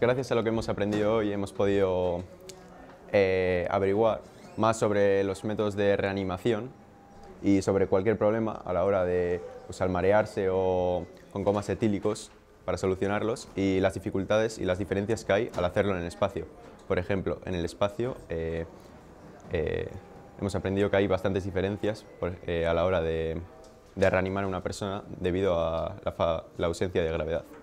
Gracias a lo que hemos aprendido hoy hemos podido eh, averiguar más sobre los métodos de reanimación y sobre cualquier problema a la hora de salmarearse pues, o con comas etílicos para solucionarlos y las dificultades y las diferencias que hay al hacerlo en el espacio. Por ejemplo, en el espacio eh, eh, hemos aprendido que hay bastantes diferencias a la hora de, reanimar a una persona debido a la ausencia de gravedad.